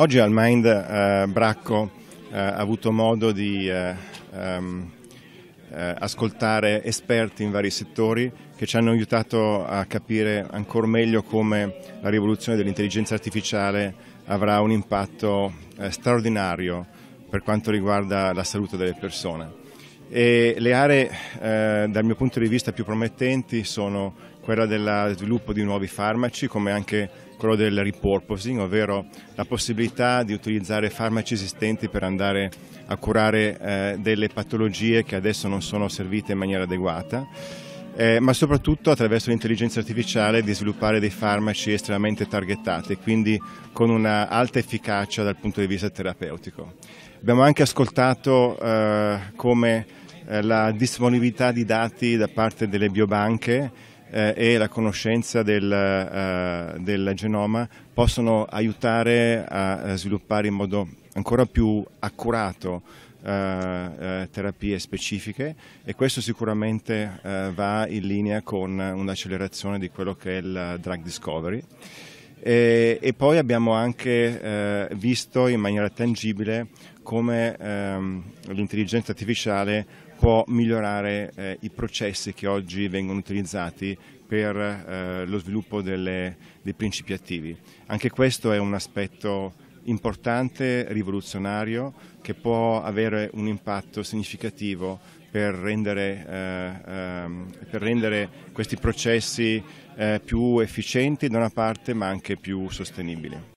Oggi al Mind eh, Bracco eh, ha avuto modo di eh, ehm, eh, ascoltare esperti in vari settori che ci hanno aiutato a capire ancora meglio come la rivoluzione dell'intelligenza artificiale avrà un impatto eh, straordinario per quanto riguarda la salute delle persone. E le aree eh, dal mio punto di vista più promettenti sono quella dello sviluppo di nuovi farmaci come anche quello del repurposing, ovvero la possibilità di utilizzare farmaci esistenti per andare a curare eh, delle patologie che adesso non sono servite in maniera adeguata. Eh, ma soprattutto attraverso l'intelligenza artificiale di sviluppare dei farmaci estremamente targettati, quindi con una alta efficacia dal punto di vista terapeutico. Abbiamo anche ascoltato eh, come eh, la disponibilità di dati da parte delle biobanche eh, e la conoscenza del, eh, del, genoma possono aiutare a sviluppare in modo ancora più accurato eh, eh terapie specifiche e questo sicuramente eh, va in linea con un'accelerazione di quello che è il drug discovery. E, e poi abbiamo anche eh, visto in maniera tangibile come ehm, l'intelligenza artificiale può migliorare eh, i processi che oggi vengono utilizzati per eh, lo sviluppo delle, dei principi attivi. Anche questo è un aspetto importante, rivoluzionario, che può avere un impatto significativo per rendere, eh, ehm, per rendere questi processi eh, più efficienti da una parte ma anche più sostenibili.